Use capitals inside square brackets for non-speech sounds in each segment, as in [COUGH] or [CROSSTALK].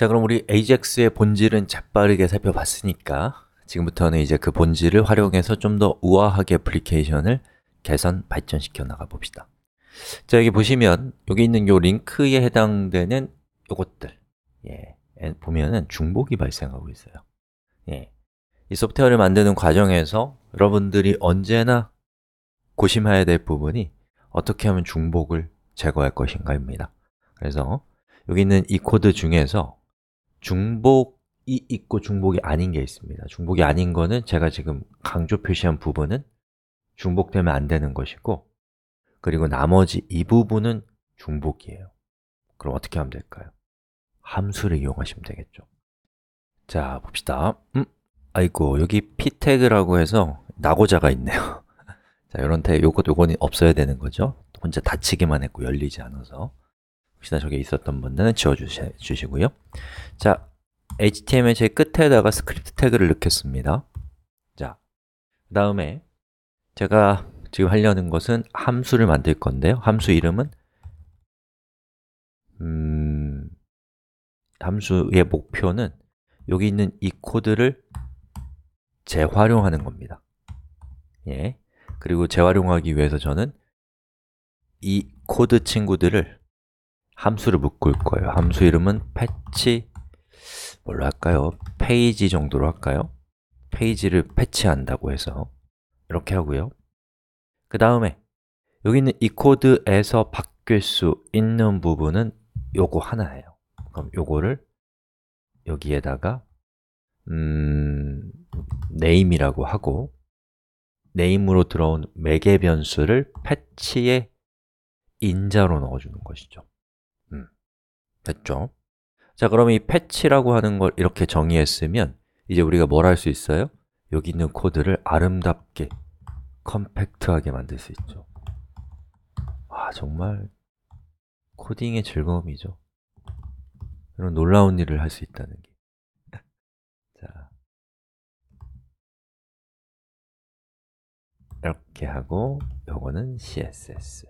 자, 그럼 우리 AJAX의 본질은 재빠르게 살펴봤으니까 지금부터는 이제 그 본질을 활용해서 좀 더 우아하게 애플리케이션을 개선, 발전시켜 나가 봅시다. 자, 여기 보시면 여기 있는 요 링크에 해당되는 요것들 예, 보면은 중복이 발생하고 있어요. 예. 이 소프트웨어를 만드는 과정에서 여러분들이 언제나 고심해야 될 부분이 어떻게 하면 중복을 제거할 것인가입니다. 그래서 여기 있는 이 코드 중에서 중복이 있고 중복이 아닌 게 있습니다. 중복이 아닌 거는 제가 지금 강조 표시한 부분은 중복되면 안 되는 것이고 그리고 나머지 이 부분은 중복이에요. 그럼 어떻게 하면 될까요? 함수를 이용하시면 되겠죠. 자, 봅시다. 음, 아이고, 여기 p 태그라고 해서 낙오자가 있네요. [LAUGHS] 자, 이런 태그, 요것, 요거는 없어야 되는 거죠. 혼자 닫히기만 했고 열리지 않아서. 혹시나 저게 있었던 분들은 지워주시고요. 자, HTML 제 끝에다가 스크립트 태그를 넣겠습니다. 자, 그 다음에 제가 지금 하려는 것은 함수를 만들 건데요. 함수 이름은 음, 함수의 목표는 여기 있는 이 코드를 재활용하는 겁니다. 예. 그리고 재활용하기 위해서 저는 이 코드 친구들을 함수를 묶을 거예요. 함수 이름은 패치 뭘로 할까요? 페이지 정도로 할까요? 페이지를 패치한다고 해서 이렇게 하고요. 그 다음에 여기는 이 코드에서 바뀔 수 있는 부분은 요거 하나예요. 그럼 요거를 여기에다가 음, n a 이라고 하고 네임으로 들어온 매개 변수를 패치의 인자로 넣어주는 것이죠. 됐죠? 자, 그럼 이 패치라고 하는 걸 이렇게 정의했으면 이제 우리가 뭘 할 수 있어요? 여기 있는 코드를 아름답게, 컴팩트하게 만들 수 있죠. 와, 정말 코딩의 즐거움이죠. 이런 놀라운 일을 할 수 있다는 게. [LAUGHS] 자, 이렇게 하고 요거는 CSS.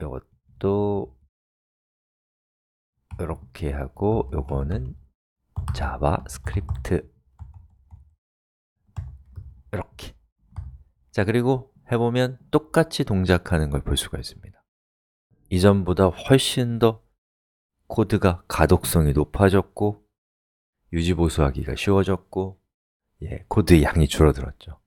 이것도 이렇게 하고 요거는 자바스크립트 이렇게 자 그리고 해보면 똑같이 동작하는 걸 볼 수가 있습니다 이전보다 훨씬 더 코드가 가독성이 높아졌고 유지보수하기가 쉬워졌고 예, 코드의 양이 줄어들었죠